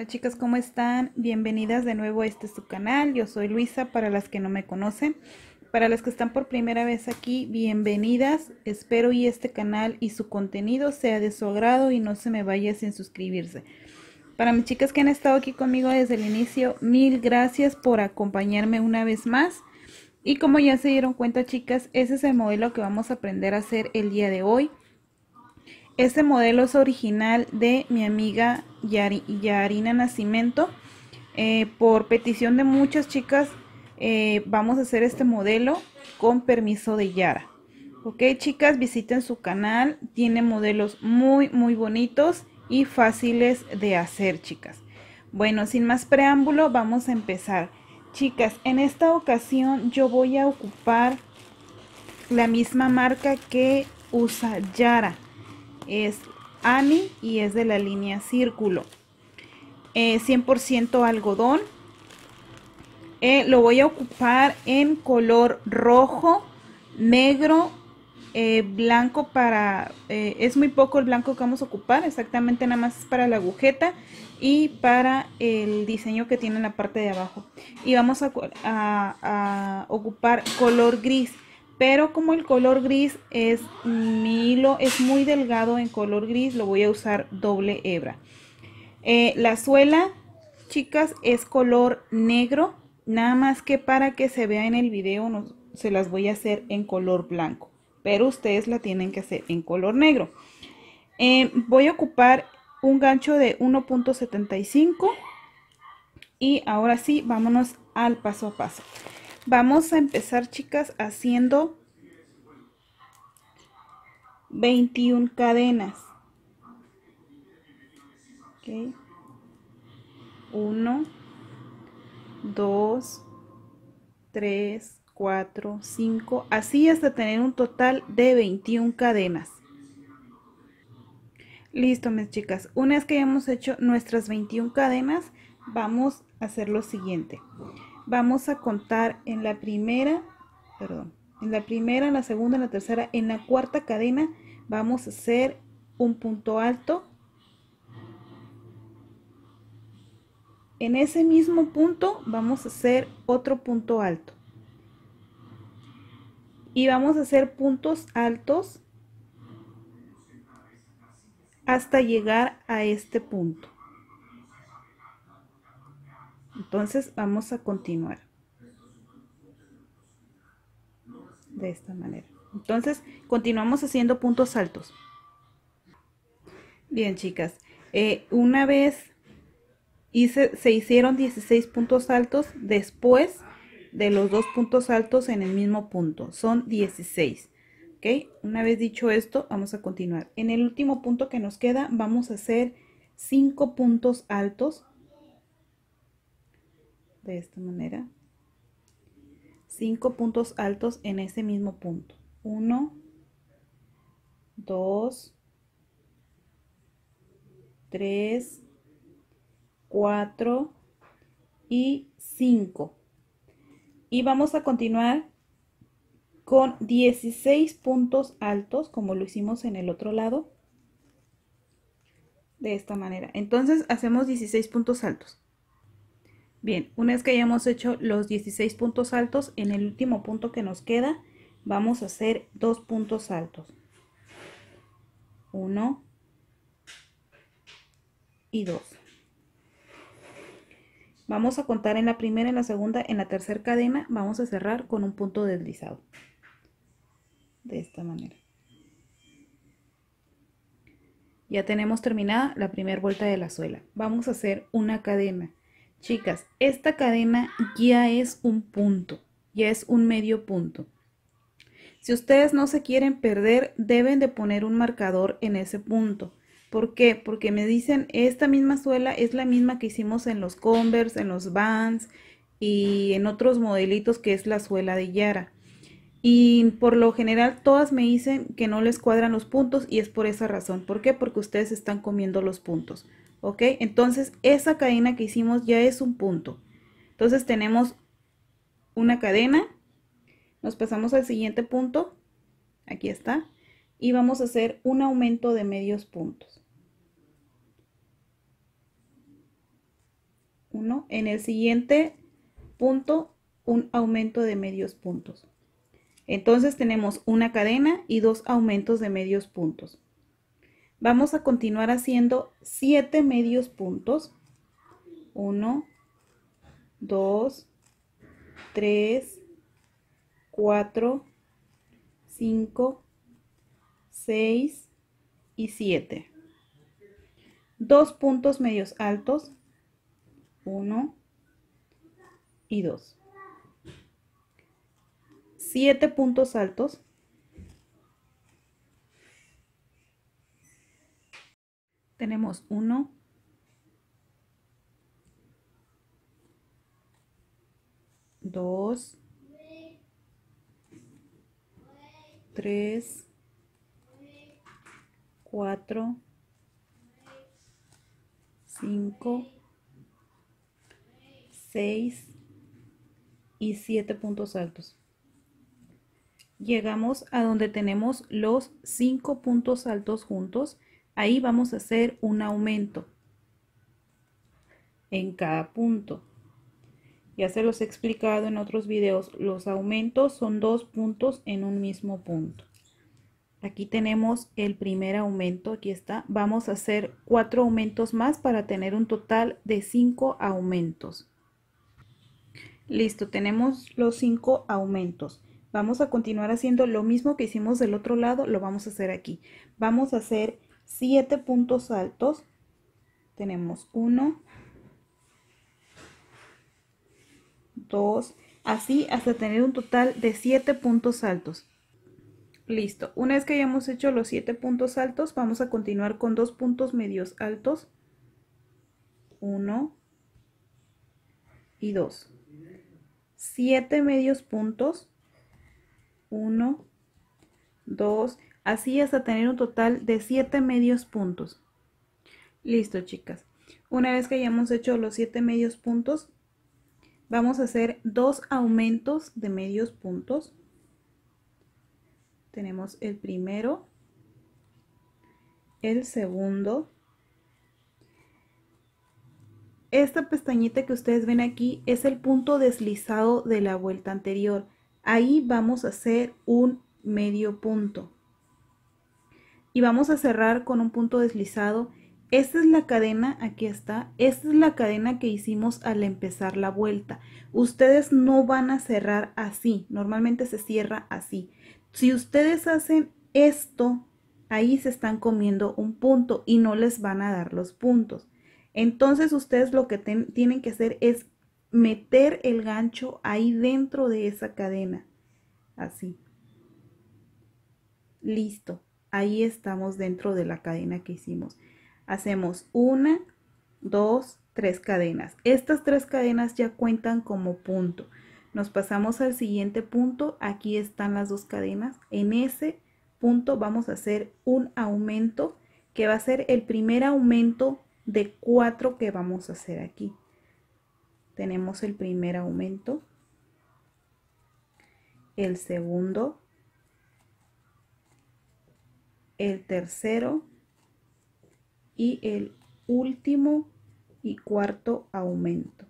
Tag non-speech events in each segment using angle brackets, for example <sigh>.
Hola chicas, ¿cómo están? Bienvenidas de nuevo a este su canal. Yo soy Luisa, para las que no me conocen. Para las que están por primera vez aquí, bienvenidas. Espero y este canal y su contenido sea de su agrado y no se me vaya sin suscribirse. Para mis chicas que han estado aquí conmigo desde el inicio, mil gracias por acompañarme una vez más. Y como ya se dieron cuenta chicas, ese es el modelo que vamos a aprender a hacer el día de hoy. Este modelo es original de mi amiga Yarina Nacimiento. Eh, por petición de muchas chicas, eh, vamos a hacer este modelo con permiso de Yara. Ok, chicas, visiten su canal. Tiene modelos muy, muy bonitos y fáciles de hacer, chicas. Bueno, sin más preámbulo, vamos a empezar. Chicas, en esta ocasión yo voy a ocupar la misma marca que usa Yara es Ani y es de la línea círculo. 100% eh, algodón. Eh, lo voy a ocupar en color rojo, negro, eh, blanco para... es muy poco el blanco que vamos a ocupar, exactamente nada más es para la agujeta y para el diseño que tiene en la parte de abajo. Y vamos a ocupar color gris pero como el color gris es mi hilo es muy delgado en color gris lo voy a usar doble hebra eh, la suela chicas es color negro nada más que para que se vea en el video no, se las voy a hacer en color blanco pero ustedes la tienen que hacer en color negro eh, voy a ocupar un gancho de 1.75 y ahora sí vámonos al paso a paso Vamos a empezar, chicas, haciendo 21 cadenas. 1, 2, 3, 4, 5, así hasta tener un total de 21 cadenas. Listo, mis chicas. Una vez que hayamos hecho nuestras 21 cadenas, vamos a hacer lo siguiente vamos a contar en la primera, perdón, en la primera, en la segunda, en la tercera, en la cuarta cadena vamos a hacer un punto alto. En ese mismo punto vamos a hacer otro punto alto. Y vamos a hacer puntos altos hasta llegar a este punto. Entonces vamos a continuar de esta manera. Entonces continuamos haciendo puntos altos. Bien chicas, eh, una vez se hicieron 16 puntos altos después de los dos puntos altos en el mismo punto. Son 16. ¿Ok? Una vez dicho esto, vamos a continuar. En el último punto que nos queda, vamos a hacer 5 puntos altos de esta manera. 5 puntos altos en ese mismo punto. 1, 2, 3, 4 y 5. Y vamos a continuar con 16 puntos altos como lo hicimos en el otro lado. De esta manera. Entonces hacemos 16 puntos altos. Bien, una vez que hayamos hecho los 16 puntos altos, en el último punto que nos queda, vamos a hacer dos puntos altos. Uno y dos. Vamos a contar en la primera, en la segunda, en la tercera cadena, vamos a cerrar con un punto deslizado. De esta manera. Ya tenemos terminada la primera vuelta de la suela. Vamos a hacer una cadena. Chicas, esta cadena ya es un punto, ya es un medio punto. Si ustedes no se quieren perder, deben de poner un marcador en ese punto. ¿Por qué? Porque me dicen, esta misma suela es la misma que hicimos en los Converse, en los Vans y en otros modelitos que es la suela de Yara. Y por lo general todas me dicen que no les cuadran los puntos y es por esa razón. ¿Por qué? Porque ustedes están comiendo los puntos. ¿ok? Entonces esa cadena que hicimos ya es un punto. Entonces tenemos una cadena, nos pasamos al siguiente punto, aquí está, y vamos a hacer un aumento de medios puntos. Uno, en el siguiente punto, un aumento de medios puntos. Entonces tenemos una cadena y dos aumentos de medios puntos. Vamos a continuar haciendo 7 medios puntos. 1, 2, 3, 4, 5, 6 y 7. Dos puntos medios altos. 1 y 2. 7 puntos altos. Tenemos 1, 2, 3, 4, 5, 6 y 7 puntos altos. Llegamos a donde tenemos los 5 puntos altos juntos Ahí vamos a hacer un aumento en cada punto. Ya se los he explicado en otros videos. Los aumentos son dos puntos en un mismo punto. Aquí tenemos el primer aumento. Aquí está. Vamos a hacer cuatro aumentos más para tener un total de cinco aumentos. Listo, tenemos los cinco aumentos. Vamos a continuar haciendo lo mismo que hicimos del otro lado. Lo vamos a hacer aquí. Vamos a hacer 7 puntos altos. Tenemos 1, 2, así hasta tener un total de 7 puntos altos. Listo, una vez que hayamos hecho los 7 puntos altos, vamos a continuar con dos puntos medios altos. 1 y 2. 7 medios puntos. 1, 2 así hasta tener un total de 7 medios puntos. Listo, chicas. Una vez que hayamos hecho los 7 medios puntos, vamos a hacer dos aumentos de medios puntos. Tenemos el primero, el segundo. Esta pestañita que ustedes ven aquí es el punto deslizado de la vuelta anterior. Ahí vamos a hacer un medio punto y vamos a cerrar con un punto deslizado. Esta es la cadena, aquí está, esta es la cadena que hicimos al empezar la vuelta. Ustedes no van a cerrar así, normalmente se cierra así. Si ustedes hacen esto, ahí se están comiendo un punto y no les van a dar los puntos. Entonces ustedes lo que tienen que hacer es meter el gancho ahí dentro de esa cadena. Así. Listo ahí estamos dentro de la cadena que hicimos. Hacemos una, dos, tres cadenas. Estas tres cadenas ya cuentan como punto. Nos pasamos al siguiente punto. Aquí están las dos cadenas. En ese punto vamos a hacer un aumento que va a ser el primer aumento de cuatro que vamos a hacer aquí. Tenemos el primer aumento, el segundo, el tercero y el último y cuarto aumento.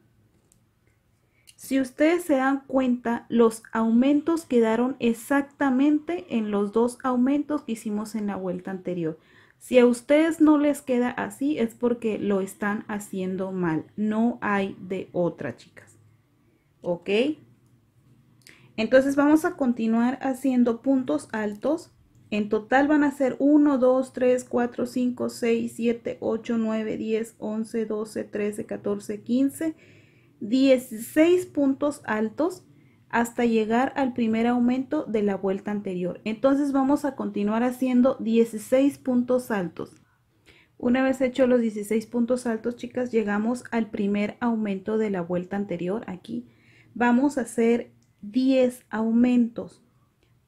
Si ustedes se dan cuenta, los aumentos quedaron exactamente en los dos aumentos que hicimos en la vuelta anterior. Si a ustedes no les queda así es porque lo están haciendo mal. No hay de otra, chicas. ¿Ok? Entonces vamos a continuar haciendo puntos altos en total van a ser 1, 2, 3, 4, 5, 6, 7, 8, 9, 10, 11, 12, 13, 14, 15, 16 puntos altos hasta llegar al primer aumento de la vuelta anterior. Entonces vamos a continuar haciendo 16 puntos altos. Una vez hecho los 16 puntos altos, chicas, llegamos al primer aumento de la vuelta anterior aquí. Vamos a hacer 10 aumentos.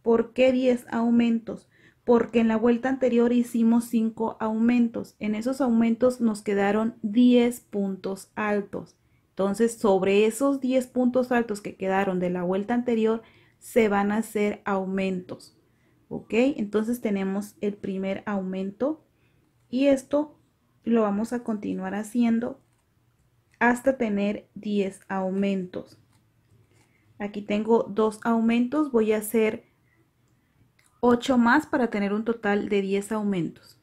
¿Por qué 10 aumentos? Porque en la vuelta anterior hicimos 5 aumentos. En esos aumentos nos quedaron 10 puntos altos. Entonces, sobre esos 10 puntos altos que quedaron de la vuelta anterior, se van a hacer aumentos. ¿Ok? Entonces tenemos el primer aumento y esto lo vamos a continuar haciendo hasta tener 10 aumentos. Aquí tengo dos aumentos, voy a hacer 8 más para tener un total de 10 aumentos.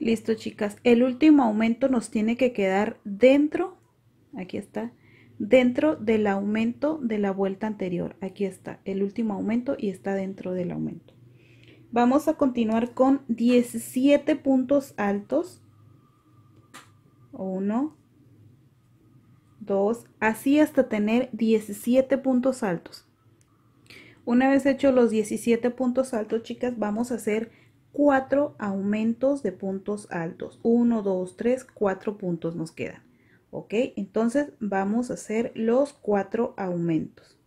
Listo, chicas. El último aumento nos tiene que quedar dentro, aquí está, dentro del aumento de la vuelta anterior. Aquí está el último aumento y está dentro del aumento. Vamos a continuar con 17 puntos altos. 1, 2, así hasta tener 17 puntos altos. Una vez hecho los 17 puntos altos, chicas, vamos a hacer 4 aumentos de puntos altos. 1, 2, 3, 4 puntos nos quedan. ¿Ok? Entonces vamos a hacer los 4 aumentos.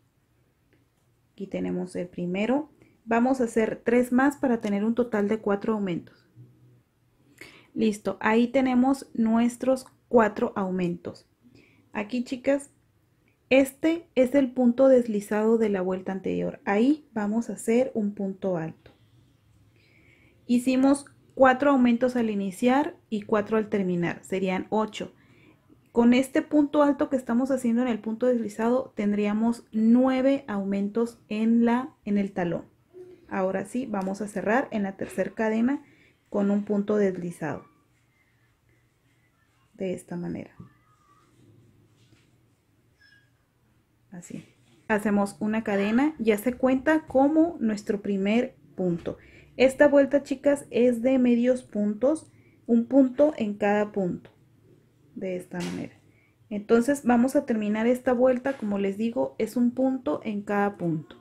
Aquí tenemos el primero. Vamos a hacer 3 más para tener un total de 4 aumentos. Listo, ahí tenemos nuestros 4 aumentos. Aquí, chicas, este es el punto deslizado de la vuelta anterior. Ahí vamos a hacer un punto alto. Hicimos cuatro aumentos al iniciar y cuatro al terminar, serían 8. Con este punto alto que estamos haciendo en el punto deslizado tendríamos nueve aumentos en, la, en el talón. Ahora sí, vamos a cerrar en la tercera cadena con un punto deslizado. De esta manera. Así. Hacemos una cadena, ya se cuenta como nuestro primer punto. Esta vuelta, chicas, es de medios puntos, un punto en cada punto. De esta manera. Entonces vamos a terminar esta vuelta, como les digo, es un punto en cada punto.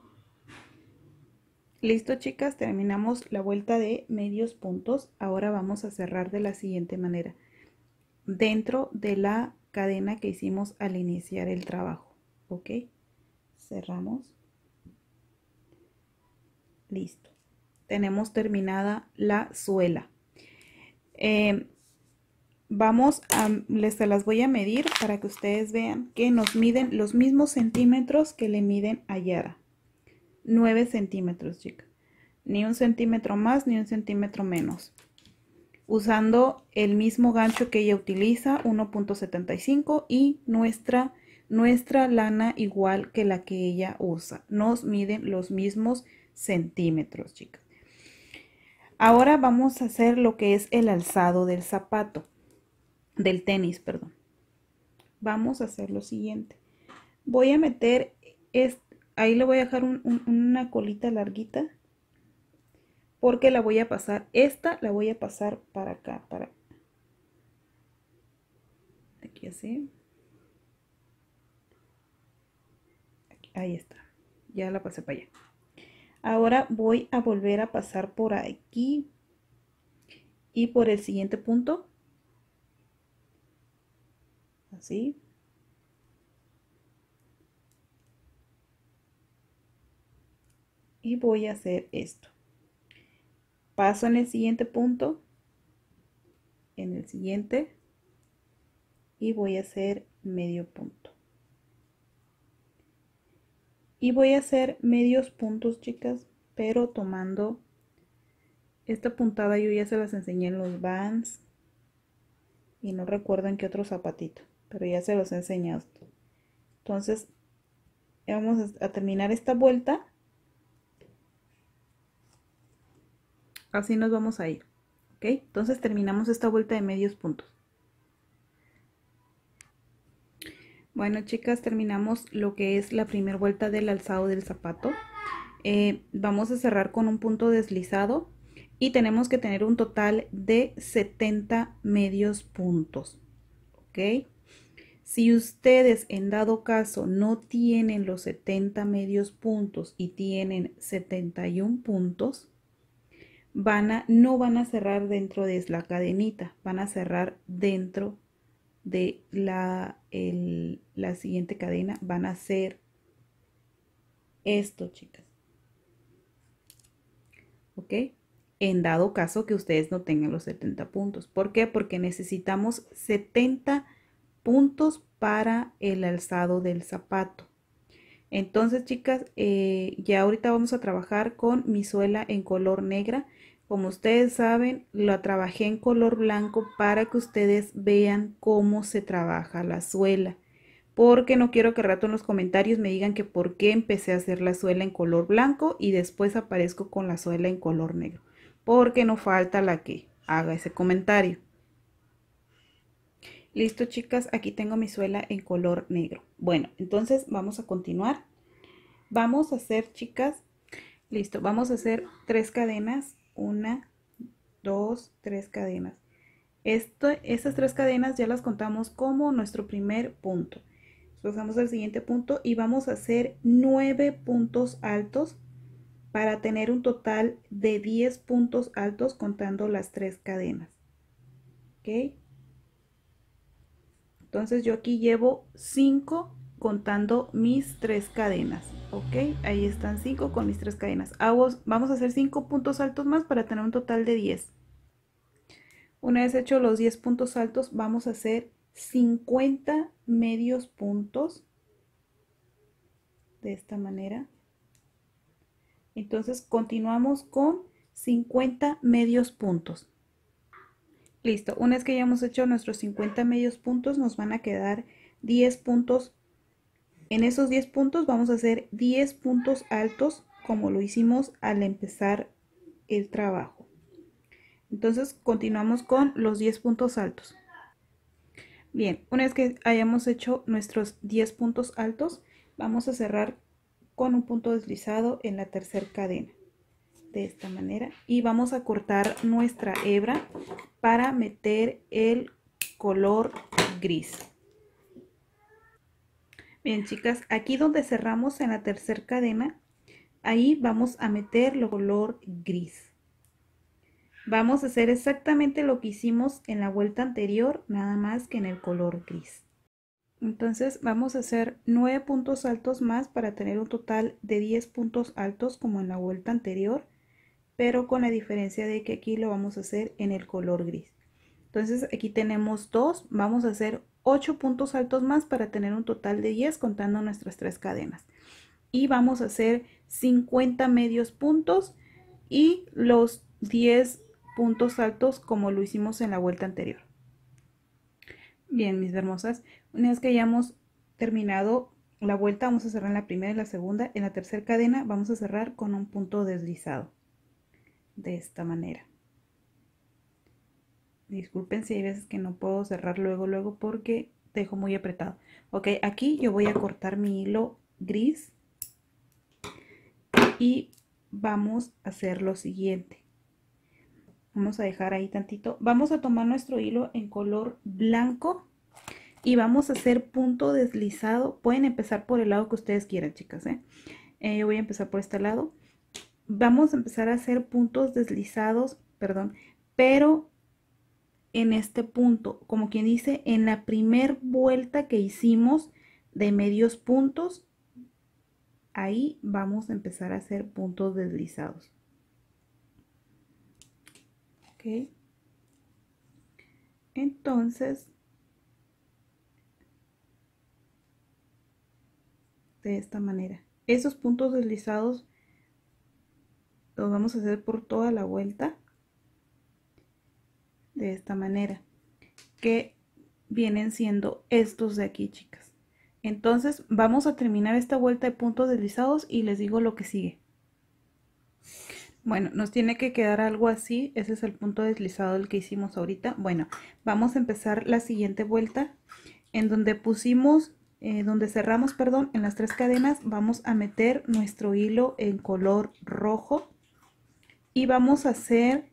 Listo chicas, terminamos la vuelta de medios puntos. Ahora vamos a cerrar de la siguiente manera. Dentro de la cadena que hicimos al iniciar el trabajo ok cerramos listo tenemos terminada la suela eh, vamos a les se las voy a medir para que ustedes vean que nos miden los mismos centímetros que le miden a Yara 9 centímetros chica ni un centímetro más ni un centímetro menos usando el mismo gancho que ella utiliza 1.75 y nuestra nuestra lana igual que la que ella usa. Nos miden los mismos centímetros, chicas. Ahora vamos a hacer lo que es el alzado del zapato, del tenis, perdón. Vamos a hacer lo siguiente. Voy a meter, ahí le voy a dejar una colita larguita porque la voy a pasar, esta la voy a pasar para acá, para aquí así. Ahí está. Ya la pasé para allá. Ahora voy a volver a pasar por aquí y por el siguiente punto. Así. Y voy a hacer esto. Paso en el siguiente punto. En el siguiente. Y voy a hacer medio punto y voy a hacer medios puntos chicas pero tomando esta puntada yo ya se las enseñé en los bands y no recuerdo en qué otro zapatito pero ya se los he enseñado entonces vamos a terminar esta vuelta así nos vamos a ir ok entonces terminamos esta vuelta de medios puntos Bueno chicas, terminamos lo que es la primera vuelta del alzado del zapato. Eh, vamos a cerrar con un punto deslizado y tenemos que tener un total de 70 medios puntos. ¿Ok? Si ustedes en dado caso no tienen los 70 medios puntos y tienen 71 puntos, van a, no van a cerrar dentro de la cadenita, van a cerrar dentro de la, siguiente cadena van a ser esto, chicas. ¿Ok? En dado caso que ustedes no tengan los 70 puntos. ¿Por qué? Porque necesitamos 70 puntos para el alzado del zapato. Entonces, chicas, eh, ya ahorita vamos a trabajar con mi suela en color negra como ustedes saben, la trabajé en color blanco para que ustedes vean cómo se trabaja la suela. Porque no quiero que rato en los comentarios me digan que por qué empecé a hacer la suela en color blanco y después aparezco con la suela en color negro. Porque no falta la que haga ese comentario. Listo chicas, aquí tengo mi suela en color negro. Bueno, entonces vamos a continuar. Vamos a hacer chicas, listo, vamos a hacer tres cadenas una, dos, tres cadenas. estas tres cadenas ya las contamos como nuestro primer punto. Pasamos al siguiente punto y vamos a hacer nueve puntos altos para tener un total de diez puntos altos contando las tres cadenas. Entonces yo aquí llevo cinco contando mis tres cadenas ok ahí están cinco con mis tres cadenas vamos a hacer cinco puntos altos más para tener un total de 10 una vez hecho los 10 puntos altos vamos a hacer 50 medios puntos de esta manera entonces continuamos con 50 medios puntos listo una vez que hayamos hecho nuestros 50 medios puntos nos van a quedar 10 puntos en esos 10 puntos vamos a hacer 10 puntos altos como lo hicimos al empezar el trabajo. Entonces continuamos con los 10 puntos altos. Bien, una vez que hayamos hecho nuestros 10 puntos altos, vamos a cerrar con un punto deslizado en la tercera cadena. De esta manera. Y vamos a cortar nuestra hebra para meter el color gris. Bien, chicas, aquí donde cerramos en la tercera cadena, ahí vamos a meter lo color gris. Vamos a hacer exactamente lo que hicimos en la vuelta anterior, nada más que en el color gris. Entonces vamos a hacer nueve puntos altos más para tener un total de 10 puntos altos como en la vuelta anterior, pero con la diferencia de que aquí lo vamos a hacer en el color gris. Entonces aquí tenemos dos, vamos a hacer ocho puntos altos más para tener un total de 10 contando nuestras tres cadenas. Y vamos a hacer 50 medios puntos y los 10 puntos altos como lo hicimos en la vuelta anterior. Bien, mis hermosas, una vez que hayamos terminado la vuelta, vamos a cerrar en la primera y la segunda. En la tercera cadena vamos a cerrar con un punto deslizado. De esta manera. Disculpen si hay veces que no puedo cerrar luego, luego porque dejo muy apretado. Ok, aquí yo voy a cortar mi hilo gris y vamos a hacer lo siguiente. Vamos a dejar ahí tantito. Vamos a tomar nuestro hilo en color blanco y vamos a hacer punto deslizado. Pueden empezar por el lado que ustedes quieran, chicas. ¿eh? Eh, yo voy a empezar por este lado. Vamos a empezar a hacer puntos deslizados, perdón, pero en este punto, como quien dice, en la primer vuelta que hicimos de medios puntos, ahí vamos a empezar a hacer puntos deslizados. Ok. Entonces, de esta manera. Esos puntos deslizados los vamos a hacer por toda la vuelta de esta manera que vienen siendo estos de aquí chicas entonces vamos a terminar esta vuelta de puntos deslizados y les digo lo que sigue bueno nos tiene que quedar algo así ese es el punto deslizado el que hicimos ahorita bueno vamos a empezar la siguiente vuelta en donde pusimos eh, donde cerramos perdón en las tres cadenas vamos a meter nuestro hilo en color rojo y vamos a hacer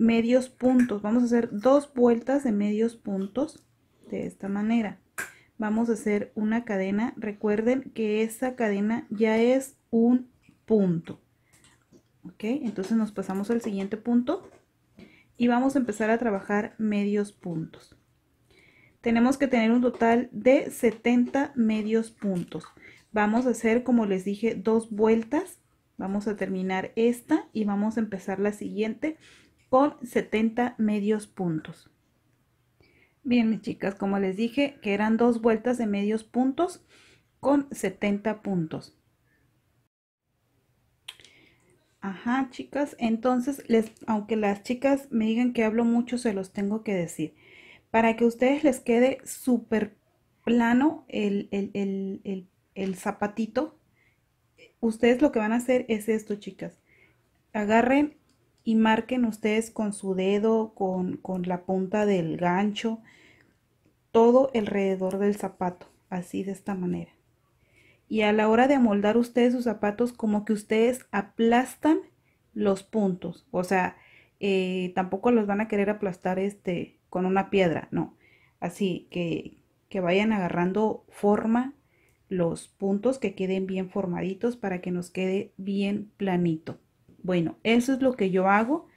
medios puntos. Vamos a hacer dos vueltas de medios puntos de esta manera. Vamos a hacer una cadena. Recuerden que esta cadena ya es un punto. ¿Ok? Entonces nos pasamos al siguiente punto y vamos a empezar a trabajar medios puntos. Tenemos que tener un total de 70 medios puntos. Vamos a hacer, como les dije, dos vueltas. Vamos a terminar esta y vamos a empezar la siguiente con 70 medios puntos. Bien, mis chicas, como les dije, que eran dos vueltas de medios puntos con 70 puntos. Ajá, chicas, entonces, les, aunque las chicas me digan que hablo mucho, se los tengo que decir. Para que ustedes les quede súper plano el, el zapatito, ustedes lo que van a hacer es esto, chicas. Agarren y marquen ustedes con su dedo, con, con la punta del gancho, todo alrededor del zapato, así de esta manera. Y a la hora de amoldar ustedes sus zapatos, como que ustedes aplastan los puntos, o sea, eh, tampoco los van a querer aplastar este con una piedra, no. Así que, que vayan agarrando forma los puntos que queden bien formaditos para que nos quede bien planito. Bueno, eso es lo que yo hago.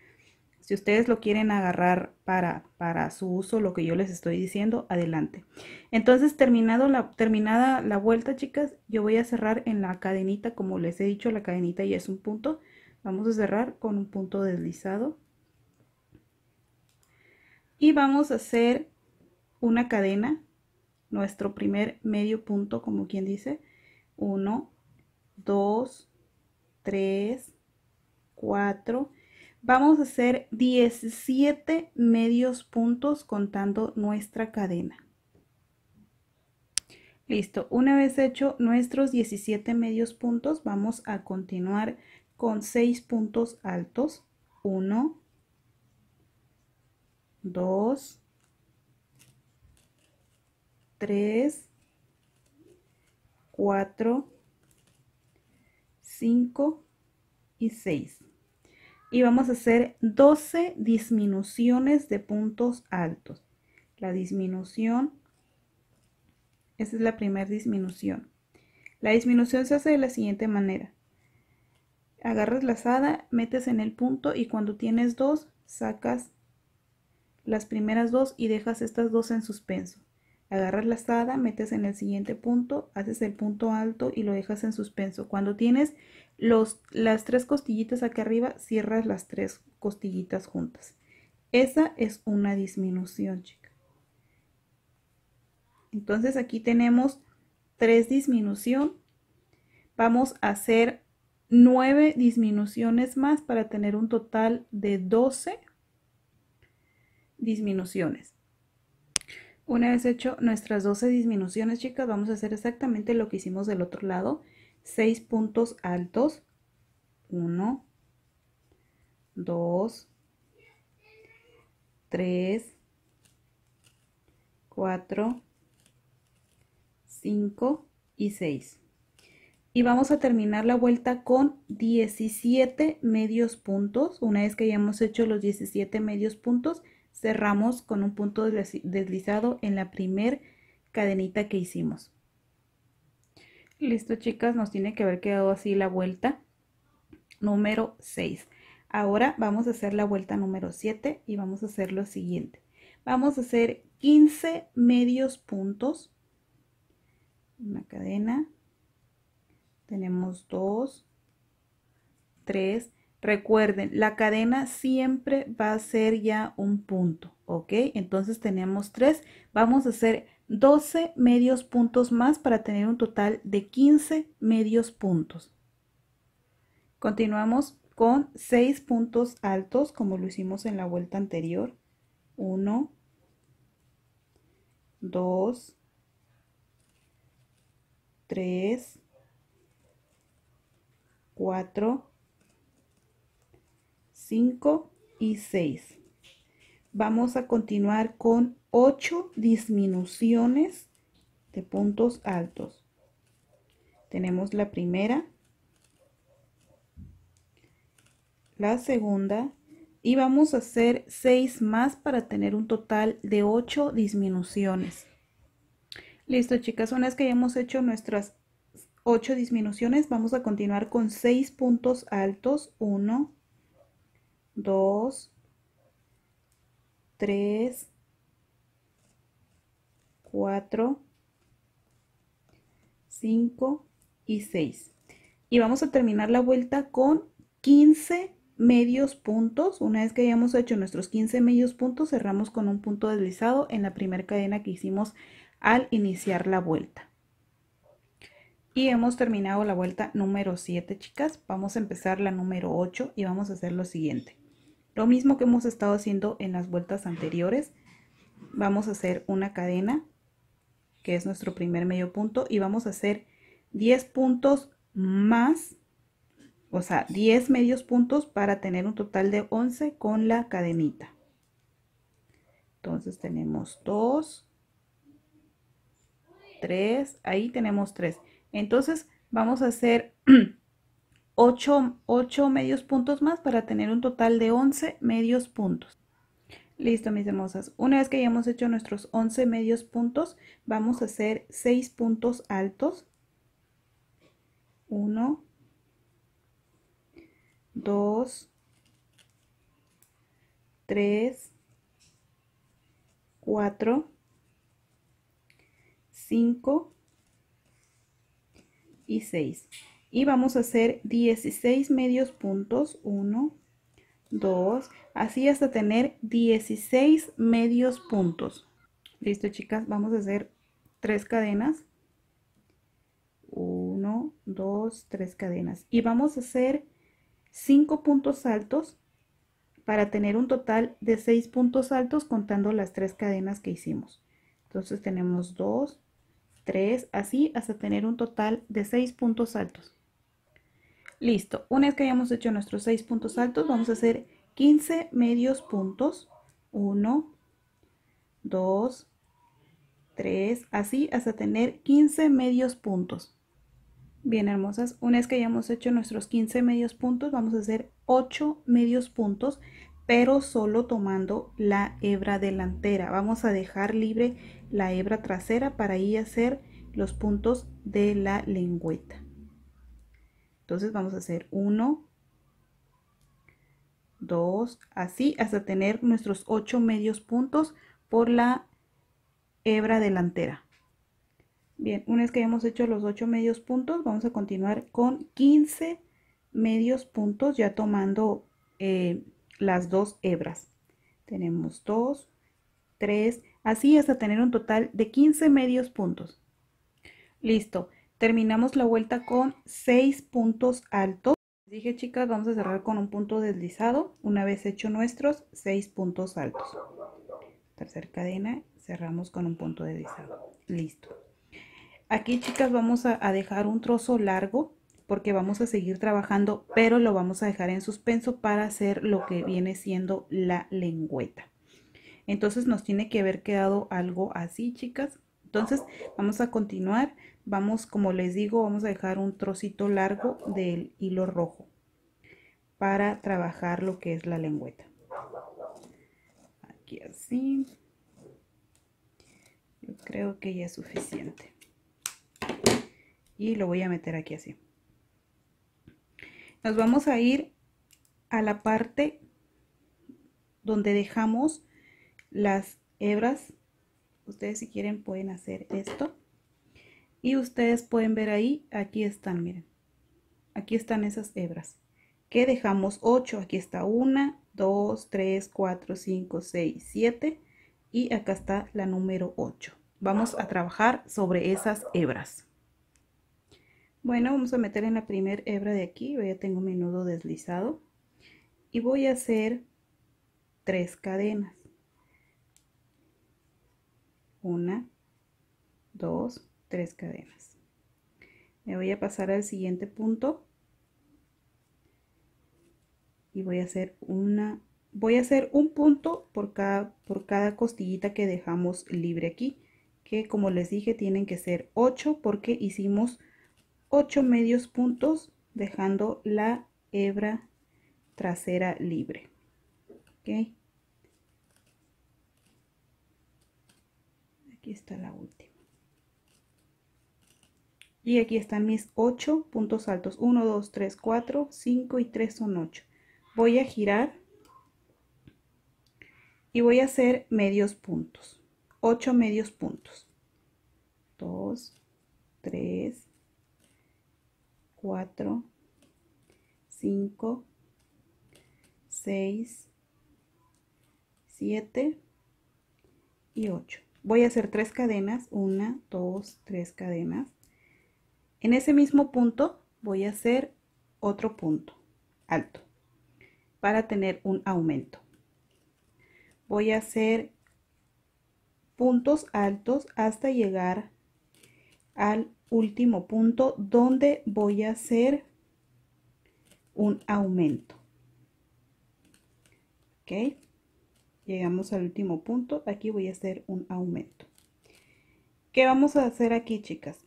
Si ustedes lo quieren agarrar para, para su uso, lo que yo les estoy diciendo, adelante. Entonces, terminado la, terminada la vuelta, chicas, yo voy a cerrar en la cadenita, como les he dicho, la cadenita ya es un punto. Vamos a cerrar con un punto deslizado. Y vamos a hacer una cadena, nuestro primer medio punto, como quien dice. 1, 2, tres. 4. Vamos a hacer 17 medios puntos contando nuestra cadena. Listo, una vez hecho nuestros 17 medios puntos, vamos a continuar con 6 puntos altos. 1, 2, 3, 4, 5 y 6 y vamos a hacer 12 disminuciones de puntos altos. La disminución, esa es la primera disminución. La disminución se hace de la siguiente manera. Agarras lazada, metes en el punto y cuando tienes dos, sacas las primeras dos y dejas estas dos en suspenso. Agarras lazada, metes en el siguiente punto, haces el punto alto y lo dejas en suspenso. Cuando tienes las tres costillitas aquí arriba, cierras las tres costillitas juntas. Esa es una disminución, chica. Entonces aquí tenemos tres disminución. Vamos a hacer nueve disminuciones más para tener un total de 12 disminuciones. Una vez hecho nuestras 12 disminuciones, chicas, vamos a hacer exactamente lo que hicimos del otro lado. 6 puntos altos. 1, 2, 3, 4, 5 y 6. Y vamos a terminar la vuelta con 17 medios puntos. Una vez que hayamos hecho los 17 medios puntos, cerramos con un punto deslizado en la primer cadenita que hicimos. Listo, chicas, nos tiene que haber quedado así la vuelta número 6. Ahora vamos a hacer la vuelta número 7 y vamos a hacer lo siguiente. Vamos a hacer 15 medios puntos. Una cadena. Tenemos 2, 3. Recuerden, la cadena siempre va a ser ya un punto, ¿ok? Entonces tenemos 3. Vamos a hacer 12 medios puntos más para tener un total de 15 medios puntos. Continuamos con 6 puntos altos como lo hicimos en la vuelta anterior. 1, 2, 3, 4, 5 y 6. Vamos a continuar con 8 disminuciones de puntos altos. Tenemos la primera, la segunda y vamos a hacer 6 más para tener un total de 8 disminuciones. Listo chicas, una vez que hayamos hecho nuestras 8 disminuciones, vamos a continuar con 6 puntos altos. 1, 2, 3, 4, 5 y 6. Y vamos a terminar la vuelta con 15 medios puntos. Una vez que hayamos hecho nuestros 15 medios puntos, cerramos con un punto deslizado en la primera cadena que hicimos al iniciar la vuelta. Y hemos terminado la vuelta número 7, chicas. Vamos a empezar la número 8 y vamos a hacer lo siguiente. Lo mismo que hemos estado haciendo en las vueltas anteriores. Vamos a hacer una cadena que es nuestro primer medio punto, y vamos a hacer 10 puntos más, o sea, 10 medios puntos para tener un total de 11 con la cadenita. Entonces tenemos 2, 3, ahí tenemos 3. Entonces vamos a hacer 8, <clears throat> 8 medios puntos más para tener un total de 11 medios puntos. Listo, mis hermosas. Una vez que hayamos hecho nuestros 11 medios puntos, vamos a hacer 6 puntos altos. 1, 2, 3, 4, 5 y 6. Y vamos a hacer 16 medios puntos. 1, 2, así hasta tener 16 medios puntos. Listo, chicas, vamos a hacer tres cadenas. 1, 2, 3 cadenas. Y vamos a hacer 5 puntos altos para tener un total de 6 puntos altos contando las 3 cadenas que hicimos. Entonces tenemos 2, 3, así hasta tener un total de 6 puntos altos. Listo, una vez que hayamos hecho nuestros 6 puntos altos, vamos a hacer 15 medios puntos. 1, 2, 3, así hasta tener 15 medios puntos. Bien, hermosas, una vez que hayamos hecho nuestros 15 medios puntos, vamos a hacer 8 medios puntos, pero solo tomando la hebra delantera. Vamos a dejar libre la hebra trasera para ahí hacer los puntos de la lengüeta. Entonces vamos a hacer uno, 2, así hasta tener nuestros ocho medios puntos por la hebra delantera. Bien, una vez que hayamos hecho los ocho medios puntos, vamos a continuar con 15 medios puntos ya tomando eh, las dos hebras. Tenemos dos, 3, así hasta tener un total de 15 medios puntos. Listo. Terminamos la vuelta con seis puntos altos. Dije chicas, vamos a cerrar con un punto deslizado. Una vez hecho nuestros seis puntos altos. Tercer cadena, cerramos con un punto deslizado. Listo. Aquí chicas vamos a dejar un trozo largo porque vamos a seguir trabajando, pero lo vamos a dejar en suspenso para hacer lo que viene siendo la lengüeta. Entonces nos tiene que haber quedado algo así, chicas. Entonces vamos a continuar vamos como les digo vamos a dejar un trocito largo del hilo rojo para trabajar lo que es la lengüeta aquí así yo creo que ya es suficiente y lo voy a meter aquí así nos vamos a ir a la parte donde dejamos las hebras ustedes si quieren pueden hacer esto y ustedes pueden ver ahí, aquí están, miren. Aquí están esas hebras. Que dejamos 8, aquí está 1, 2, 3, 4, 5, 6, 7 y acá está la número 8. Vamos a trabajar sobre esas hebras. Bueno, vamos a meter en la primera hebra de aquí, yo ya tengo mi nudo deslizado y voy a hacer tres cadenas. Una, dos, tres cadenas me voy a pasar al siguiente punto y voy a hacer una voy a hacer un punto por cada por cada costillita que dejamos libre aquí que como les dije tienen que ser 8 porque hicimos 8 medios puntos dejando la hebra trasera libre aquí está la última y aquí están mis 8 puntos altos. 1, 2, 3, 4, 5 y 3 son 8. Voy a girar y voy a hacer medios puntos. 8 medios puntos. 2, 3, 4, 5, 6, 7 y 8. Voy a hacer tres cadenas. 1, 2, 3 cadenas. En ese mismo punto voy a hacer otro punto alto para tener un aumento. Voy a hacer puntos altos hasta llegar al último punto donde voy a hacer un aumento. Ok, llegamos al último punto. Aquí voy a hacer un aumento. ¿Qué vamos a hacer aquí, chicas?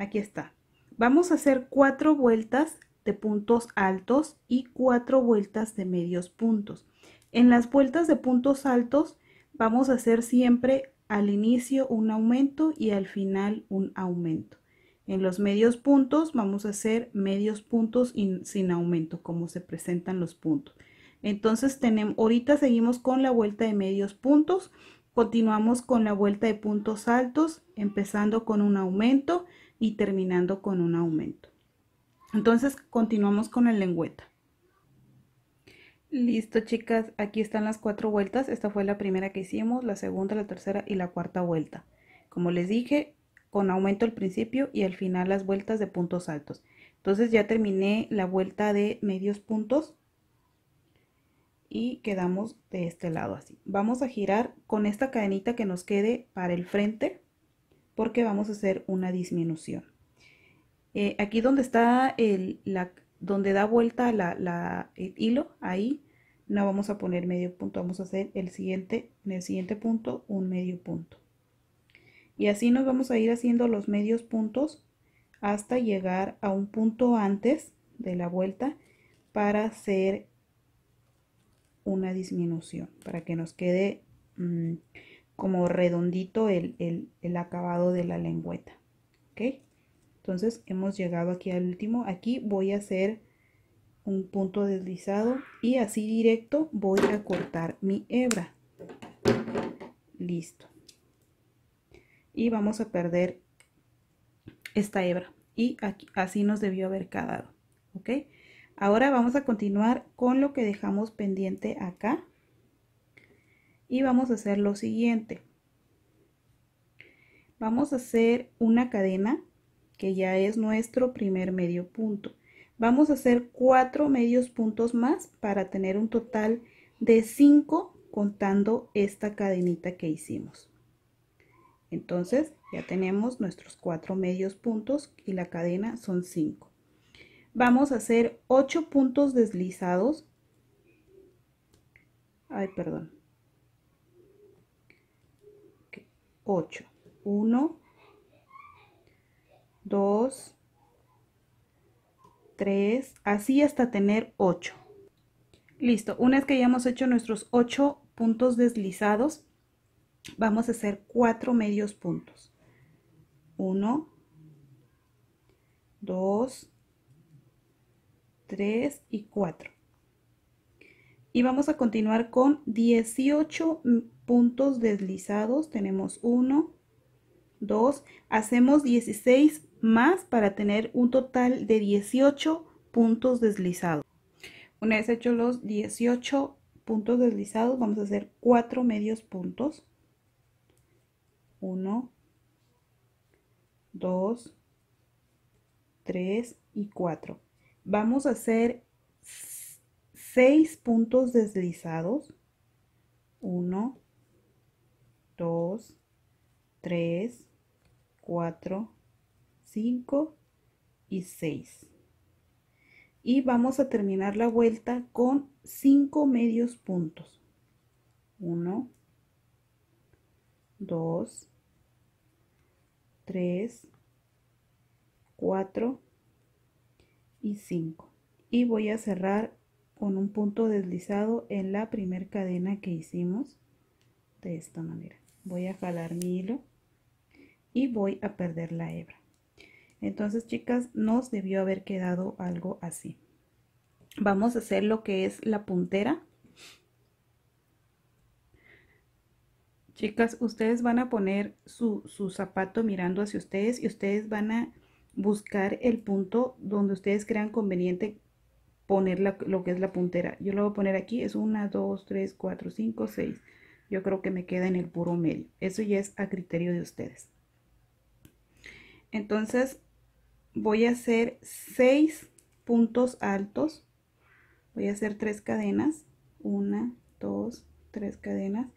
Aquí está. Vamos a hacer cuatro vueltas de puntos altos y cuatro vueltas de medios puntos. En las vueltas de puntos altos vamos a hacer siempre al inicio un aumento y al final un aumento. En los medios puntos vamos a hacer medios puntos sin aumento, como se presentan los puntos. Entonces tenemos, ahorita seguimos con la vuelta de medios puntos, continuamos con la vuelta de puntos altos, empezando con un aumento, y terminando con un aumento. Entonces continuamos con el lengüeta. Listo chicas, aquí están las cuatro vueltas. Esta fue la primera que hicimos, la segunda, la tercera y la cuarta vuelta. Como les dije, con aumento al principio y al final las vueltas de puntos altos. Entonces ya terminé la vuelta de medios puntos y quedamos de este lado así. Vamos a girar con esta cadenita que nos quede para el frente porque vamos a hacer una disminución. Eh, aquí donde está el, la, donde da vuelta la, el hilo, ahí no vamos a poner medio punto, vamos a hacer el siguiente, en el siguiente punto un medio punto. Y así nos vamos a ir haciendo los medios puntos hasta llegar a un punto antes de la vuelta para hacer una disminución, para que nos quede... Mm, como redondito el, acabado de la lengüeta. ¿Ok? Entonces hemos llegado aquí al último. Aquí voy a hacer un punto deslizado y así directo voy a cortar mi hebra. Listo. Y vamos a perder esta hebra. Y así nos debió haber quedado. ¿Ok? Ahora vamos a continuar con lo que dejamos pendiente acá y vamos a hacer lo siguiente. Vamos a hacer una cadena que ya es nuestro primer medio punto. Vamos a hacer cuatro medios puntos más para tener un total de 5 contando esta cadenita que hicimos. Entonces ya tenemos nuestros cuatro medios puntos y la cadena son 5. Vamos a hacer 8 puntos deslizados. Ay, perdón. 8. 1, 2, 3, así hasta tener 8. Listo, una vez que hayamos hecho nuestros 8 puntos deslizados, vamos a hacer 4 medios puntos. 1, 2, 3 y 4. Y vamos a continuar con 18 puntos deslizados, tenemos 1, 2, hacemos 16 más para tener un total de 18 puntos deslizados. Una vez hechos los 18 puntos deslizados, vamos a hacer 4 medios puntos. 1, 2, 3 y 4. Vamos a hacer 6 puntos deslizados. 1, 2, 3, 4, 5 y 6. Y vamos a terminar la vuelta con 5 medios puntos. 1, 2, 3, 4 y 5. Y voy a cerrar con un punto deslizado en la primera cadena que hicimos de esta manera voy a jalar mi hilo y voy a perder la hebra entonces chicas nos debió haber quedado algo así vamos a hacer lo que es la puntera chicas ustedes van a poner su, zapato mirando hacia ustedes y ustedes van a buscar el punto donde ustedes crean conveniente poner la, lo que es la puntera. Yo lo voy a poner aquí, es 1, 2, 3, 4, 5, 6 yo creo que me queda en el puro medio. Eso ya es a criterio de ustedes. Entonces voy a hacer seis puntos altos. Voy a hacer tres cadenas. una, 2, tres cadenas.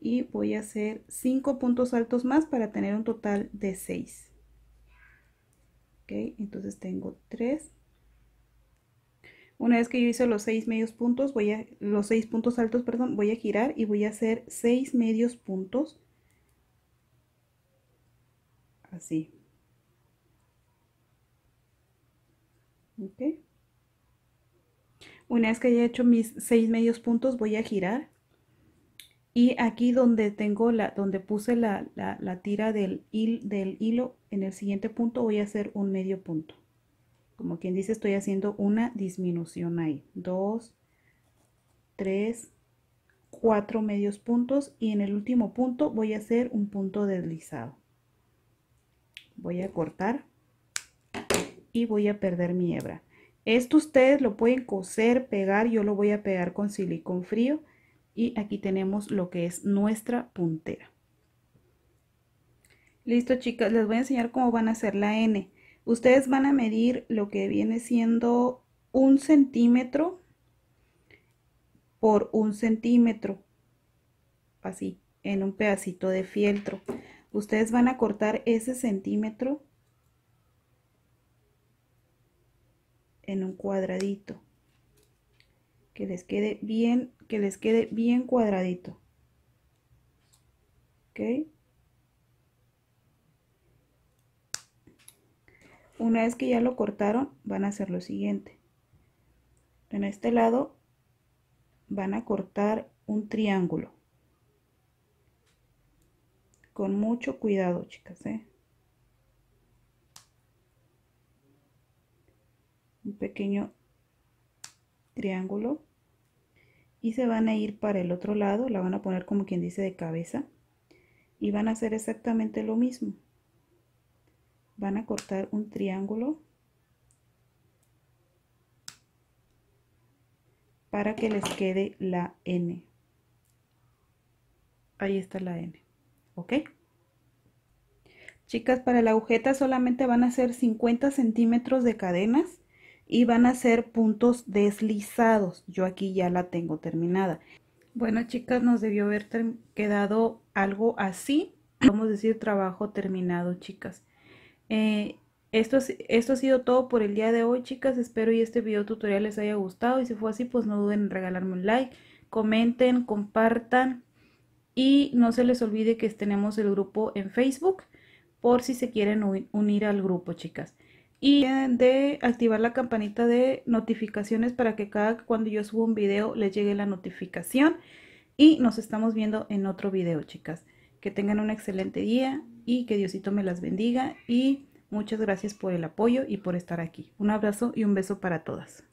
Y voy a hacer cinco puntos altos más para tener un total de 6. Ok, entonces tengo 3, una vez que yo hice los seis medios puntos, voy a, los seis puntos altos, perdón, voy a girar y voy a hacer seis medios puntos. Así. Ok. Una vez que haya hecho mis seis medios puntos, voy a girar. Y aquí donde tengo la, donde puse la, la, tira del, del hilo, en el siguiente punto voy a hacer un medio punto como quien dice estoy haciendo una disminución ahí 2 tres cuatro medios puntos y en el último punto voy a hacer un punto deslizado voy a cortar y voy a perder mi hebra esto ustedes lo pueden coser pegar yo lo voy a pegar con silicón frío y aquí tenemos lo que es nuestra puntera listo chicas les voy a enseñar cómo van a hacer la n Ustedes van a medir lo que viene siendo un centímetro por un centímetro, así, en un pedacito de fieltro. Ustedes van a cortar ese centímetro en un cuadradito. Que les quede bien, que les quede bien cuadradito. Una vez que ya lo cortaron, van a hacer lo siguiente. En este lado van a cortar un triángulo. Con mucho cuidado, chicas. ¿eh? Un pequeño triángulo. Y se van a ir para el otro lado. La van a poner como quien dice de cabeza. Y van a hacer exactamente lo mismo van a cortar un triángulo para que les quede la N. Ahí está la N, ¿ok? Chicas, para la agujeta solamente van a ser 50 centímetros de cadenas y van a ser puntos deslizados. Yo aquí ya la tengo terminada. Bueno, chicas, nos debió haber quedado algo así. Vamos a decir trabajo terminado, chicas. Eh, esto, esto ha sido todo por el día de hoy, chicas. Espero y este video tutorial les haya gustado. Y si fue así, pues no duden en regalarme un like, comenten, compartan. Y no se les olvide que tenemos el grupo en Facebook por si se quieren unir al grupo, chicas. Y de activar la campanita de notificaciones para que cada cuando yo subo un video les llegue la notificación. Y nos estamos viendo en otro video, chicas. Que tengan un excelente día y que Diosito me las bendiga y muchas gracias por el apoyo y por estar aquí. Un abrazo y un beso para todas.